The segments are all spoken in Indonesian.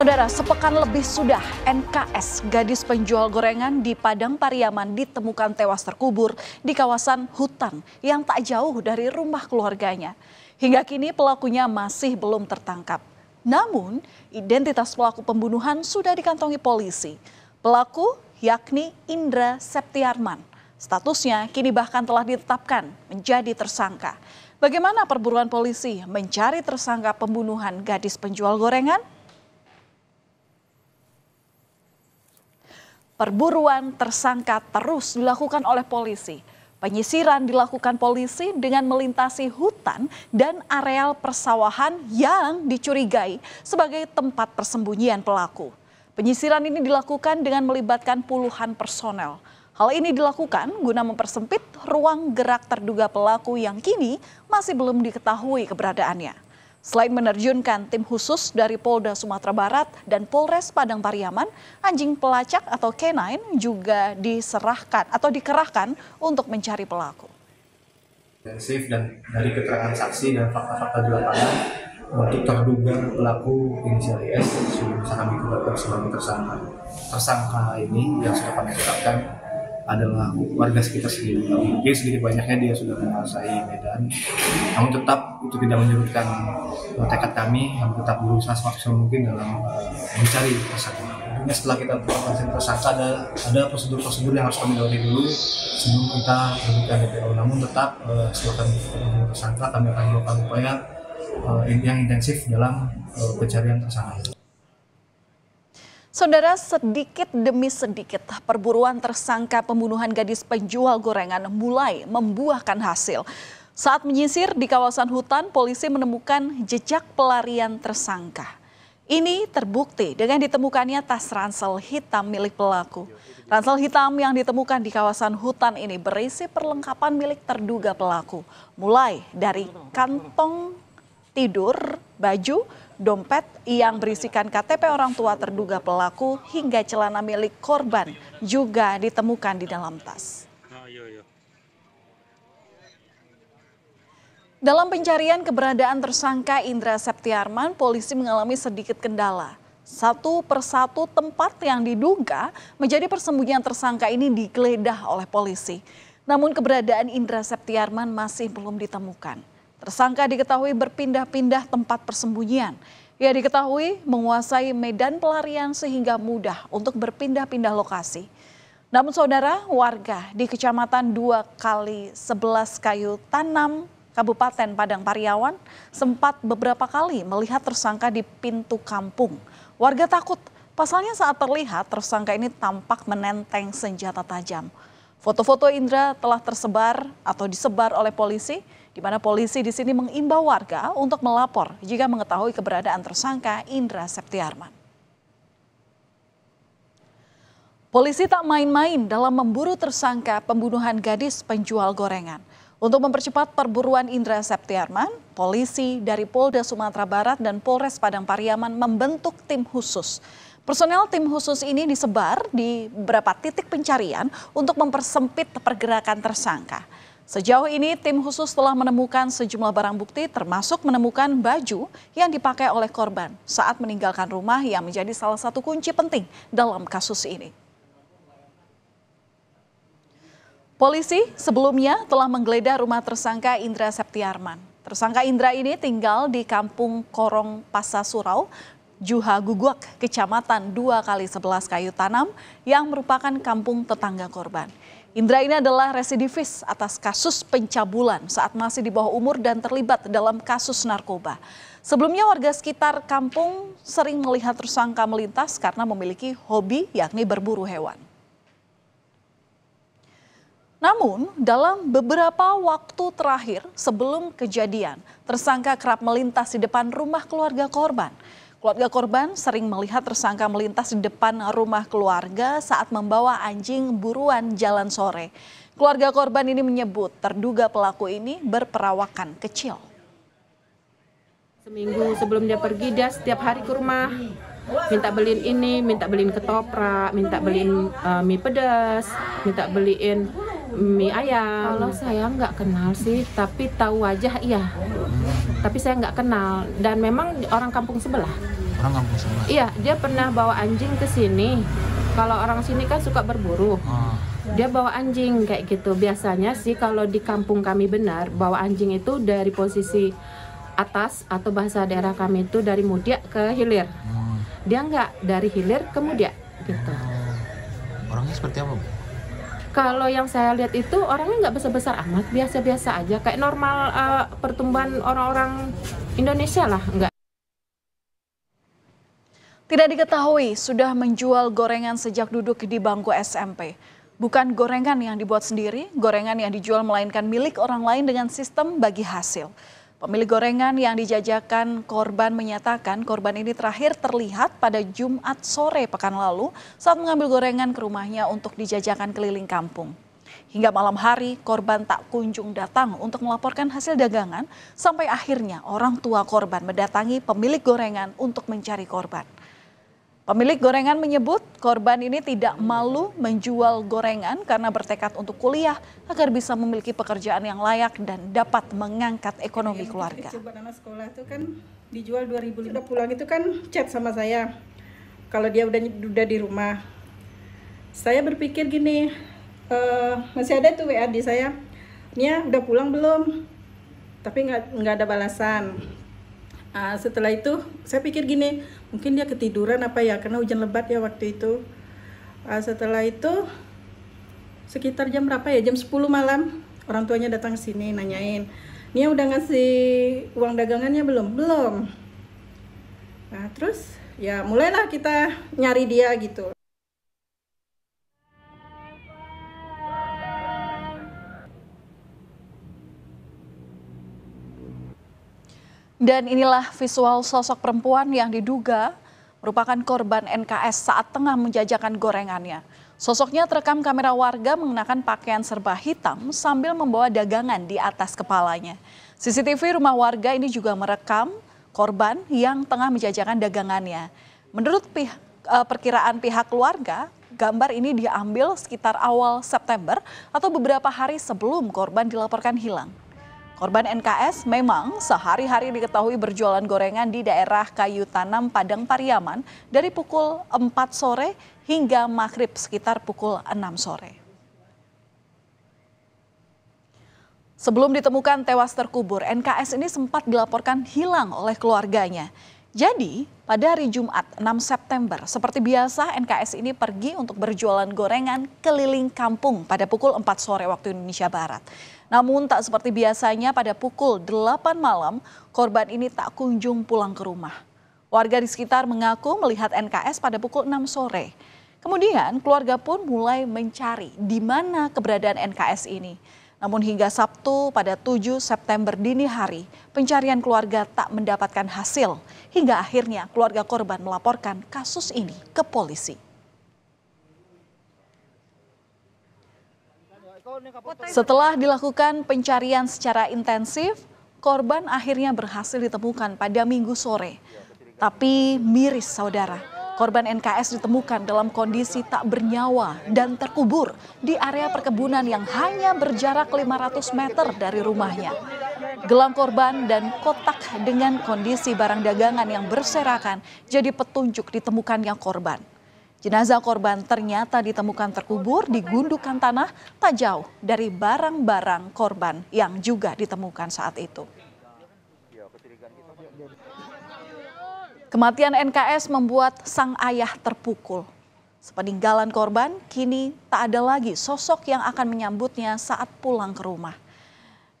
Saudara, sepekan lebih sudah NKS, gadis penjual gorengan di Padang Pariaman ditemukan tewas terkubur di kawasan hutan yang tak jauh dari rumah keluarganya. Hingga kini pelakunya masih belum tertangkap. Namun, identitas pelaku pembunuhan sudah dikantongi polisi. Pelaku yakni Indra Septiarman. Statusnya kini bahkan telah ditetapkan menjadi tersangka. Bagaimana perburuan polisi mencari tersangka pembunuhan gadis penjual gorengan? Perburuan tersangka terus dilakukan oleh polisi. Penyisiran dilakukan polisi dengan melintasi hutan dan areal persawahan yang dicurigai sebagai tempat persembunyian pelaku. Penyisiran ini dilakukan dengan melibatkan puluhan personel. Hal ini dilakukan guna mempersempit ruang gerak terduga pelaku yang kini masih belum diketahui keberadaannya. Selain menerjunkan tim khusus dari Polda Sumatera Barat dan Polres Padang Pariaman, anjing pelacak atau K-9 juga diserahkan atau dikerahkan untuk mencari pelaku. Intensif dan dari keterangan saksi dan fakta-fakta di lapangan untuk terduga pelaku inisial IS sudah kami ditetapkan tersangka. Tersangka ini yang sudah kami tetapkan adalah warga sekitar sendiri. Mungkin sedikit banyaknya dia sudah menguasai Medan. Namun tetap itu tidak menyurutkan eh, tekad kami yang tetap berusaha semaksimal mungkin dalam eh, mencari tersangka. setelah kita melakukan tersangka ada ada prosedur-prosedur yang harus kami lalui dulu sebelum kita terbitkan DPO. Namun tetap uh, setelah kami tersangka kami akan melakukan upaya uh, yang intensif dalam pencarian tersangka. Saudara, sedikit demi sedikit perburuan tersangka pembunuhan gadis penjual gorengan mulai membuahkan hasil. Saat menyisir di kawasan hutan, polisi menemukan jejak pelarian tersangka. Ini terbukti dengan ditemukannya tas ransel hitam milik pelaku. Ransel hitam yang ditemukan di kawasan hutan ini berisi perlengkapan milik terduga pelaku, mulai dari kantong tidur, baju, dompet yang berisikan KTP orang tua terduga pelaku hingga celana milik korban juga ditemukan di dalam tas. Dalam pencarian keberadaan tersangka Indra Septiarman, polisi mengalami sedikit kendala. Satu persatu tempat yang diduga menjadi persembunyian tersangka ini digeledah oleh polisi. Namun keberadaan Indra Septiarman masih belum ditemukan. Tersangka diketahui berpindah-pindah tempat persembunyian. Ia diketahui menguasai medan pelarian sehingga mudah untuk berpindah-pindah lokasi. Namun saudara, warga di Kecamatan 2 kali 11 Kayu Tanam, Kabupaten Padang Pariawan sempat beberapa kali melihat tersangka di pintu kampung. Warga takut, pasalnya saat terlihat tersangka ini tampak menenteng senjata tajam. Foto-foto Indra telah tersebar atau disebar oleh polisi di mana polisi di sini mengimbau warga untuk melapor jika mengetahui keberadaan tersangka Indra Septiarman. Polisi tak main-main dalam memburu tersangka pembunuhan gadis penjual gorengan. Untuk mempercepat perburuan Indra Septiarman, polisi dari Polda Sumatera Barat dan Polres Padang Pariaman membentuk tim khusus. Personel tim khusus ini disebar di beberapa titik pencarian untuk mempersempit pergerakan tersangka. Sejauh ini tim khusus telah menemukan sejumlah barang bukti termasuk menemukan baju yang dipakai oleh korban saat meninggalkan rumah yang menjadi salah satu kunci penting dalam kasus ini. Polisi sebelumnya telah menggeledah rumah tersangka Indra Septiarman. Tersangka Indra ini tinggal di kampung Korong Pasasurau, Juha Guguak, Kecamatan Dua Kali Sebelas Kayu Tanam, yang merupakan kampung tetangga korban. Indra ini adalah residivis atas kasus pencabulan saat masih di bawah umur dan terlibat dalam kasus narkoba. Sebelumnya warga sekitar kampung sering melihat tersangka melintas karena memiliki hobi yakni berburu hewan. Namun, dalam beberapa waktu terakhir sebelum kejadian, tersangka kerap melintas di depan rumah keluarga korban. Keluarga korban sering melihat tersangka melintas di depan rumah keluarga saat membawa anjing buruan jalan sore. Keluarga korban ini menyebut terduga pelaku ini berperawakan kecil. Seminggu sebelum dia pergi dia setiap hari ke rumah minta beliin ini, minta beliin ketoprak, minta beliin uh, mie pedas, minta beliin mie ayam. Kalau saya nggak kenal sih, tapi tahu wajah iya. Tapi saya nggak kenal dan memang orang kampung sebelah orang kampung sebelah iya dia pernah bawa anjing ke sini kalau orang sini kan suka berburu oh. dia bawa anjing kayak gitu biasanya sih kalau di kampung kami benar bawa anjing itu dari posisi atas atau bahasa daerah kami itu dari mudia ke hilir oh. dia enggak dari hilir ke mudia gitu oh. orangnya seperti apa bu kalau yang saya lihat itu orangnya nggak besar-besar amat biasa-biasa aja kayak normal uh, pertumbuhan orang-orang Indonesia lah nggak tidak diketahui sudah menjual gorengan sejak duduk di bangku SMP. Bukan gorengan yang dibuat sendiri, gorengan yang dijual melainkan milik orang lain dengan sistem bagi hasil. Pemilik gorengan yang dijajakan korban menyatakan korban ini terakhir terlihat pada Jumat sore pekan lalu saat mengambil gorengan ke rumahnya untuk dijajakan keliling kampung. Hingga malam hari, korban tak kunjung datang untuk melaporkan hasil dagangan sampai akhirnya orang tua korban mendatangi pemilik gorengan untuk mencari korban. Pemilik gorengan menyebut korban ini tidak malu menjual gorengan karena bertekad untuk kuliah agar bisa memiliki pekerjaan yang layak dan dapat mengangkat ekonomi iya, keluarga. anak sekolah itu kan dijual 2000 udah pulang itu kan chat sama saya kalau dia udah udah di rumah. Saya berpikir gini, uh, masih ada tuh WA di saya. Nia udah pulang belum? Tapi nggak nggak ada balasan uh, setelah itu saya pikir gini mungkin dia ketiduran apa ya karena hujan lebat ya waktu itu uh, setelah itu sekitar jam berapa ya jam 10 malam orang tuanya datang sini nanyain Nia udah ngasih uang dagangannya belum? Belum. Nah, terus ya mulailah kita nyari dia gitu. Dan inilah visual sosok perempuan yang diduga merupakan korban NKS saat tengah menjajakan gorengannya. Sosoknya terekam kamera warga mengenakan pakaian serba hitam sambil membawa dagangan di atas kepalanya. CCTV rumah warga ini juga merekam korban yang tengah menjajakan dagangannya. Menurut pihak, e, perkiraan pihak keluarga, gambar ini diambil sekitar awal September atau beberapa hari sebelum korban dilaporkan hilang. Korban NKS memang sehari-hari diketahui berjualan gorengan di daerah Kayu Tanam Padang Pariaman dari pukul 4 sore hingga maghrib sekitar pukul 6 sore. Sebelum ditemukan tewas terkubur, NKS ini sempat dilaporkan hilang oleh keluarganya. Jadi, pada hari Jumat 6 September, seperti biasa NKS ini pergi untuk berjualan gorengan keliling kampung pada pukul 4 sore waktu Indonesia Barat. Namun tak seperti biasanya pada pukul 8 malam, korban ini tak kunjung pulang ke rumah. Warga di sekitar mengaku melihat NKS pada pukul 6 sore. Kemudian keluarga pun mulai mencari di mana keberadaan NKS ini. Namun hingga Sabtu pada 7 September dini hari, pencarian keluarga tak mendapatkan hasil. Hingga akhirnya keluarga korban melaporkan kasus ini ke polisi. Setelah dilakukan pencarian secara intensif, korban akhirnya berhasil ditemukan pada minggu sore. Tapi miris saudara, korban NKS ditemukan dalam kondisi tak bernyawa dan terkubur di area perkebunan yang hanya berjarak 500 meter dari rumahnya. Gelang korban dan kotak dengan kondisi barang dagangan yang berserakan jadi petunjuk ditemukannya korban. Jenazah korban ternyata ditemukan terkubur di gundukan tanah tak jauh dari barang-barang korban yang juga ditemukan saat itu. Kematian NKS membuat sang ayah terpukul. Sepeninggalan korban, kini tak ada lagi sosok yang akan menyambutnya saat pulang ke rumah.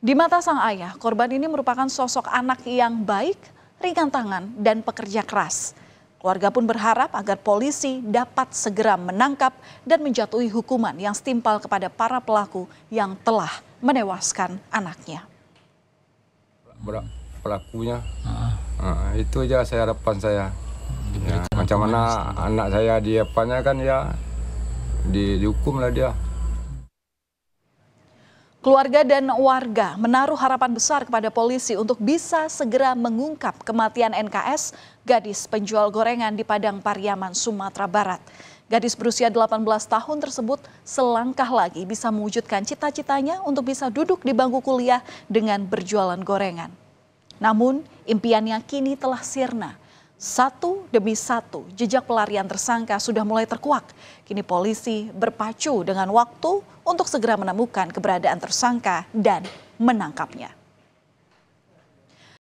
Di mata sang ayah, korban ini merupakan sosok anak yang baik, ringan tangan, dan pekerja keras. Keluarga pun berharap agar polisi dapat segera menangkap dan menjatuhi hukuman yang setimpal kepada para pelaku yang telah menewaskan anaknya. Pelakunya nah, itu aja saya harapan saya. Ya, macam mana anak saya dia apanya kan ya di, dihukum lah dia. Keluarga dan warga menaruh harapan besar kepada polisi untuk bisa segera mengungkap kematian NKS, gadis penjual gorengan di Padang Pariaman, Sumatera Barat. Gadis berusia 18 tahun tersebut selangkah lagi bisa mewujudkan cita-citanya untuk bisa duduk di bangku kuliah dengan berjualan gorengan. Namun, impiannya kini telah sirna satu demi satu, jejak pelarian tersangka sudah mulai terkuak. Kini polisi berpacu dengan waktu untuk segera menemukan keberadaan tersangka dan menangkapnya.